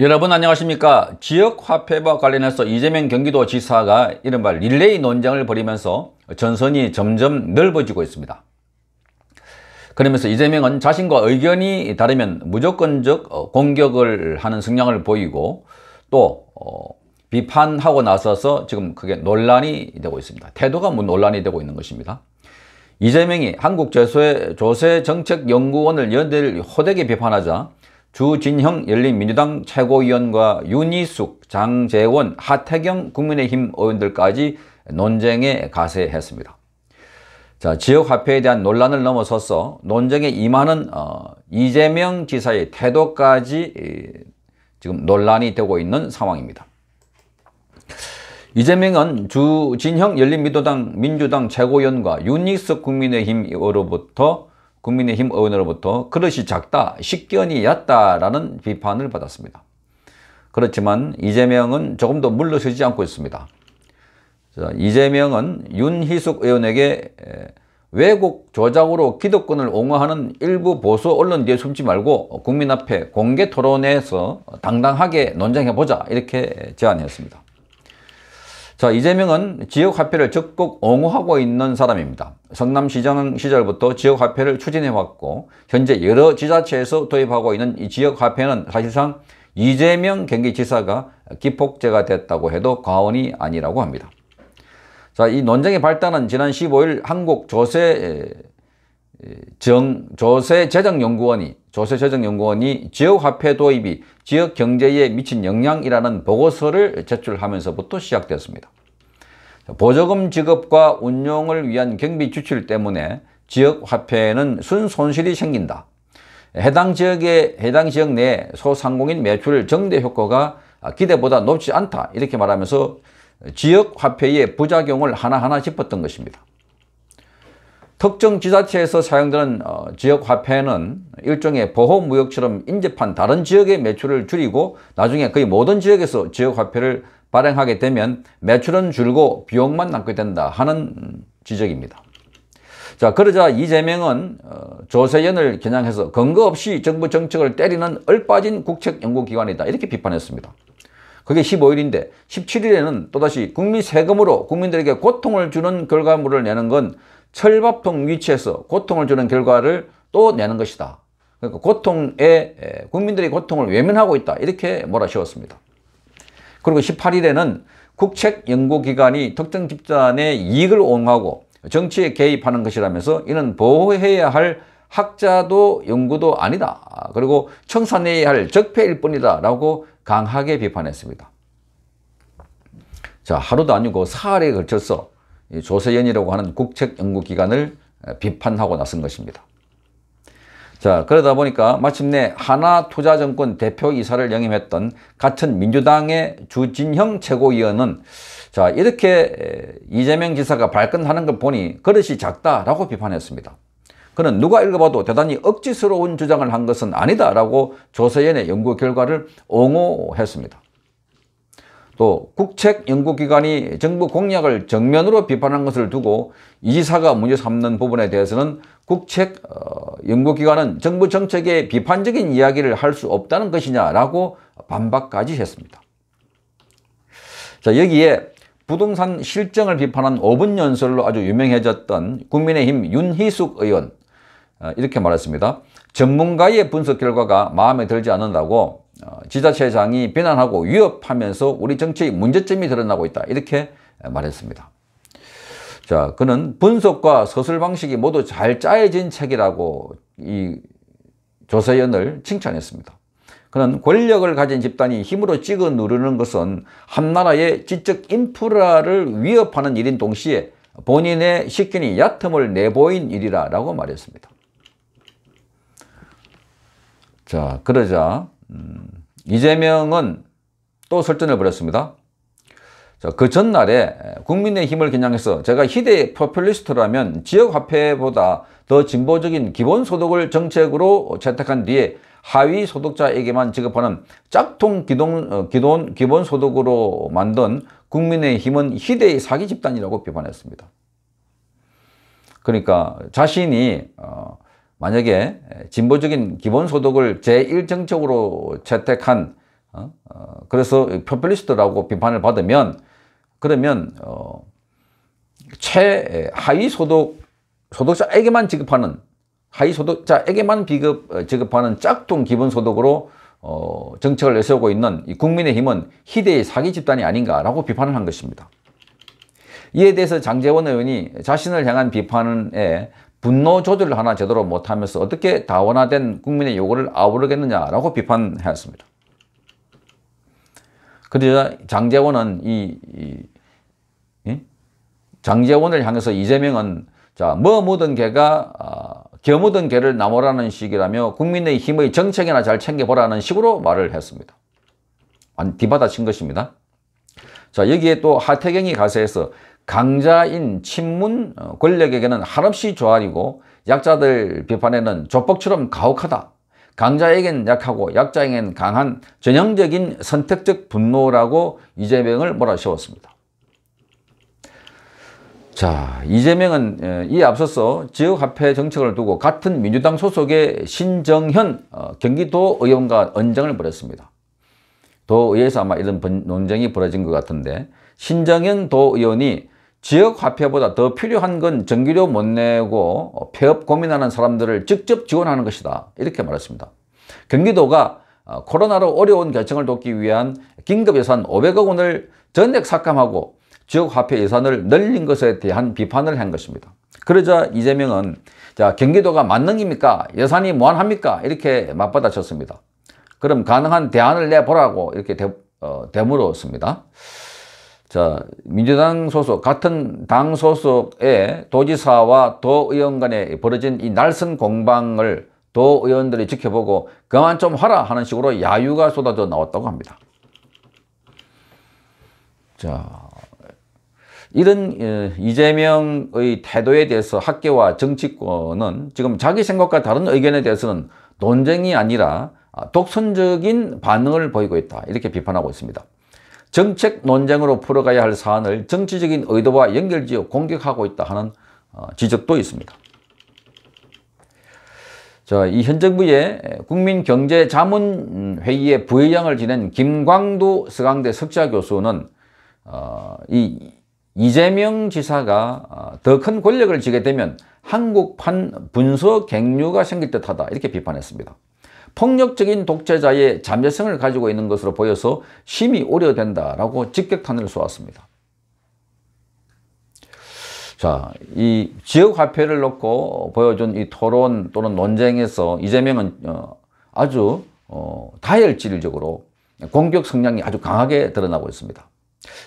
여러분 안녕하십니까 지역화폐와 관련해서 이재명 경기도지사가 이른바 릴레이 논쟁을 벌이면서 전선이 점점 넓어지고 있습니다 그러면서 이재명은 자신과 의견이 다르면 무조건적 어, 공격을 하는 성향을 보이고 또 어, 비판하고 나서서 지금 그게 논란이 되고 있습니다 태도가 뭐 논란이 되고 있는 것입니다 이재명이 한국조세 정책연구원을 연대를 호되게 비판하자 주진형 열린민주당 최고위원과 윤희숙, 장재원, 하태경 국민의힘 의원들까지 논쟁에 가세했습니다. 자, 지역 화폐에 대한 논란을 넘어서서 논쟁에 임하는 어, 이재명 지사의 태도까지 지금 논란이 되고 있는 상황입니다. 이재명은 주진형 열린민주당 민주당 최고위원과 윤익숙 국민의힘으로부터 국민의힘 의원으로부터 그릇이 작다, 식견이 얕다라는 비판을 받았습니다. 그렇지만 이재명은 조금 더 물러서지 않고 있습니다. 이재명은 윤희숙 의원에게 외국 조작으로 기득권을 옹호하는 일부 보수 언론 뒤에 숨지 말고 국민 앞에 공개 토론에서 당당하게 논쟁해보자 이렇게 제안했습니다. 자 이재명은 지역화폐를 적극 옹호하고 있는 사람입니다. 성남시장 시절부터 지역화폐를 추진해왔고 현재 여러 지자체에서 도입하고 있는 이 지역화폐는 사실상 이재명 경기지사가 기폭제가 됐다고 해도 과언이 아니라고 합니다. 자, 이 논쟁의 발단은 지난 15일 한국 조세 정, 조세재정연구원이 조세재정연구원이 지역화폐 도입이 지역경제에 미친 영향이라는 보고서를 제출하면서부터 시작되었습니다. 보조금 지급과 운용을 위한 경비 지출 때문에 지역화폐에는 순손실이 생긴다. 해당 지역에 해당 지역 내 소상공인 매출 정대 효과가 기대보다 높지 않다 이렇게 말하면서 지역 화폐의 부작용을 하나하나 짚었던 것입니다. 특정 지자체에서 사용되는 어, 지역 화폐는 일종의 보호무역처럼 인접한 다른 지역의 매출을 줄이고 나중에 거의 모든 지역에서 지역 화폐를 발행하게 되면 매출은 줄고 비용만 남게 된다 하는 지적입니다. 자 그러자 이재명은 어, 조세연을 겨냥해서 근거 없이 정부 정책을 때리는 얼빠진 국책연구기관이다 이렇게 비판했습니다. 그게 15일인데 17일에는 또다시 국민 세금으로 국민들에게 고통을 주는 결과물을 내는 건 철밥통 위치에서 고통을 주는 결과를 또 내는 것이다. 그러니까 고통에 국민들이 고통을 외면하고 있다. 이렇게 몰아씌웠습니다. 그리고 18일에는 국책연구기관이 특정 집단의 이익을 옹호하고 정치에 개입하는 것이라면서 이는 보호해야 할 학자도 연구도 아니다. 그리고 청산해야 할 적폐일 뿐이다. 라고 강하게 비판했습니다. 자, 하루도 아니고 사흘에 걸쳐서 조세연이라고 하는 국책연구기관을 비판하고 나선 것입니다. 자, 그러다 보니까 마침내 하나투자정권 대표이사를 영임했던 같은 민주당의 주진형 최고위원은 자, 이렇게 이재명 지사가 발끈하는 걸 보니 그릇이 작다라고 비판했습니다. 그는 누가 읽어봐도 대단히 억지스러운 주장을 한 것은 아니다라고 조서연의 연구 결과를 옹호했습니다. 또 국책 연구기관이 정부 공약을 정면으로 비판한 것을 두고 이사가 문제 삼는 부분에 대해서는 국책 어, 연구기관은 정부 정책에 비판적인 이야기를 할 수 없다는 것이냐라고 반박까지 했습니다. 자 여기에 부동산 실정을 비판한 5분 연설로 아주 유명해졌던 국민의힘 윤희숙 의원 어, 이렇게 말했습니다. 전문가의 분석 결과가 마음에 들지 않는다고 어, 지자체장이 비난하고 위협하면서 우리 정치의 문제점이 드러나고 있다. 이렇게 어, 말했습니다. 자, 그는 분석과 서술 방식이 모두 잘 짜여진 책이라고 이 조세연을 칭찬했습니다. 그는 권력을 가진 집단이 힘으로 찍어 누르는 것은 한 나라의 지적 인프라를 위협하는 일인 동시에 본인의 식견이 얕음을 내보인 일이라고 말했습니다. 자, 그러자 음, 이재명은 또 설전을 벌였습니다. 자, 그 전날에 국민의힘을 겨냥해서 제가 희대 포퓰리스트라면 지역화폐보다 더 진보적인 기본소득을 정책으로 채택한 뒤에 하위 소득자에게만 지급하는 짝퉁 기동, 어, 기돈, 기본소득으로 만든 국민의힘은 희대의 사기 집단이라고 비판했습니다. 그러니까 자신이 어, 만약에 진보적인 기본소득을 제1정책으로 채택한 어? 어, 그래서 포퓰리스트라고 비판을 받으면 그러면 어, 최하위 예, 소득 소득자에게만 지급하는 하위 소득자에게만 비급 어, 지급하는 짝퉁 기본소득으로 어, 정책을 내세우고 있는 이 국민의힘은 희대의 사기 집단이 아닌가라고 비판을 한 것입니다. 이에 대해서 장재원 의원이 자신을 향한 비판에 분노 조절을 하나 제대로 못하면서 어떻게 다원화된 국민의 요구를 아우르겠느냐라고 비판했습니다. 그러자 장재원은 이, 이, 이, 장재원을 향해서 이재명은 자, 뭐 묻은 개가 아, 겨 묻은 개를 나무라는 식이라며 국민의 힘의 정책이나 잘 챙겨보라는 식으로 말을 했습니다. 뒤받아친 것입니다. 자, 여기에 또 하태경이 가세해서 강자인 친문 어, 권력에게는 한없이 조알리고 약자들 비판에는 조폭처럼 가혹하다. 강자에겐 약하고 약자에겐 강한 전형적인 선택적 분노라고 이재명을 몰아세웠습니다. 자 이재명은 어, 이에 앞서서 지역화폐 정책을 두고 같은 민주당 소속의 신정현 어, 경기도 의원과 언쟁을 벌였습니다. 도의회에서 아마 이런 논쟁이 벌어진 것 같은데 신정현 도의원이 지역 화폐보다 더 필요한 건 전기료 못 내고 폐업 고민하는 사람들을 직접 지원하는 것이다. 이렇게 말했습니다. 경기도가 어, 코로나로 어려운 결정을 돕기 위한 긴급 예산 500억 원을 전액 삭감하고 지역 화폐 예산을 늘린 것에 대한 비판을 한 것입니다. 그러자 이재명은 자 경기도가 만능입니까? 예산이 무한합니까? 이렇게 맞받아쳤습니다. 그럼 가능한 대안을 내보라고 이렇게 대, 어, 물었습니다 자, 민주당 소속, 같은 당 소속의 도지사와 도의원 간에 벌어진 이 날선 공방을 도의원들이 지켜보고 그만 좀 하라 하는 식으로 야유가 쏟아져 나왔다고 합니다. 자, 이런 어, 이재명의 태도에 대해서 학계와 정치권은 지금 자기 생각과 다른 의견에 대해서는 논쟁이 아니라 아, 독선적인 반응을 보이고 있다. 이렇게 비판하고 있습니다. 정책 논쟁으로 풀어가야 할 사안을 정치적인 의도와 연결지어 공격하고 있다 하는 어, 지적도 있습니다. 자, 이 현 정부의 국민경제자문회의의 부회장을 지낸 김광두 서강대 석좌 교수는 어, 이 이재명 지사가 어, 더큰 권력을 지게 되면 한국판 분서 갱류가 생길 듯하다 이렇게 비판했습니다. 폭력적인 독재자의 잠재성을 가지고 있는 것으로 보여서 심히 우려된다라고 직격탄을 쏘았습니다. 자, 이 지역 화폐를 놓고 보여준 이 토론 또는 논쟁에서 이재명은 어, 아주 어, 다혈질적으로 공격 성향이 아주 강하게 드러나고 있습니다.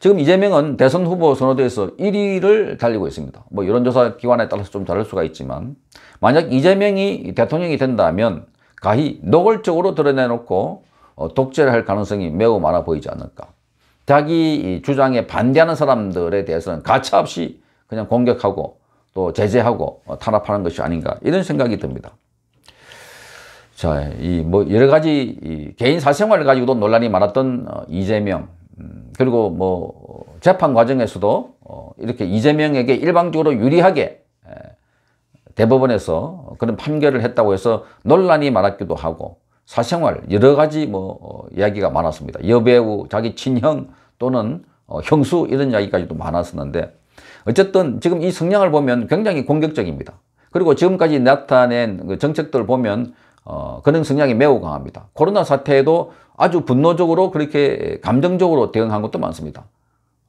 지금 이재명은 대선 후보 선호도에서 1위를 달리고 있습니다. 뭐 여론조사 기관에 따라서 좀 다를 수가 있지만 만약 이재명이 대통령이 된다면 가히 노골적으로 드러내놓고 어, 독재를 할 가능성이 매우 많아 보이지 않을까. 자기 주장에 반대하는 사람들에 대해서는 가차없이 그냥 공격하고 또 제재하고 어, 탄압하는 것이 아닌가 이런 생각이 듭니다. 자, 이 뭐 여러 가지 개인 사생활을 가지고도 논란이 많았던 어, 이재명 음, 그리고 뭐 재판 과정에서도 이렇게 이재명에게 일방적으로 유리하게 대법원에서 그런 판결을 했다고 해서 논란이 많았기도 하고 사생활 여러 가지 뭐 어, 이야기가 많았습니다. 여배우, 자기 친형 또는 어, 형수 이런 이야기까지도 많았었는데 어쨌든 지금 이 성향을 보면 굉장히 공격적입니다. 그리고 지금까지 나타낸 그 정책들 을 보면 어, 그런 성향이 매우 강합니다. 코로나 사태에도 아주 분노적으로 그렇게 감정적으로 대응한 것도 많습니다.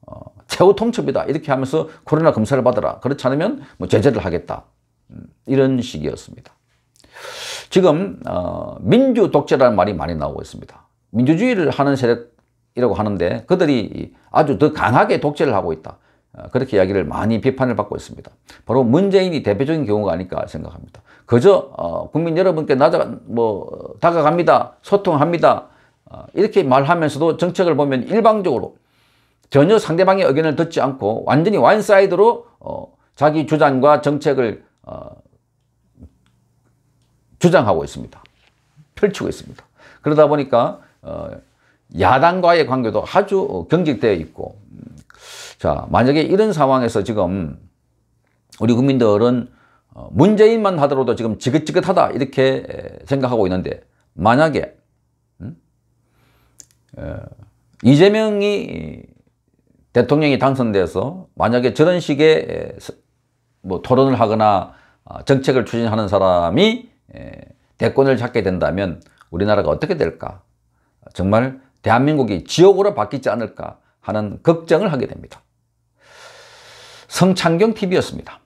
어, 최후 통첩이다 이렇게 하면서 코로나 검사를 받아라 그렇지 않으면 뭐 제재를 하겠다 이런 식이었습니다. 지금 어, 민주 독재라는 말이 많이 나오고 있습니다. 민주주의를 하는 세력이라고 하는데 그들이 아주 더 강하게 독재를 하고 있다. 어, 그렇게 이야기를 많이 비판을 받고 있습니다. 바로 문재인이 대표적인 경우가 아닐까 생각합니다. 그저 어, 국민 여러분께 나자, 뭐, 다가갑니다. 소통합니다. 어, 이렇게 말하면서도 정책을 보면 일방적으로 전혀 상대방의 의견을 듣지 않고 완전히 완사이드로 어, 자기 주장과 정책을 어, 주장하고 있습니다. 펼치고 있습니다. 그러다 보니까 어, 야당과의 관계도 아주 경직되어 있고 음, 자 만약에 이런 상황에서 지금 우리 국민들은 어, 문재인만 하더라도 지금 지긋지긋하다 이렇게 생각하고 있는데 만약에 음? 이재명이 대통령이 당선돼서 만약에 저런 식의 뭐 토론을 하거나 어, 정책을 추진하는 사람이 예, 대권을 잡게 된다면 우리나라가 어떻게 될까? 정말 대한민국이 지옥으로 바뀌지 않을까 하는 걱정을 하게 됩니다. 성창경 TV였습니다.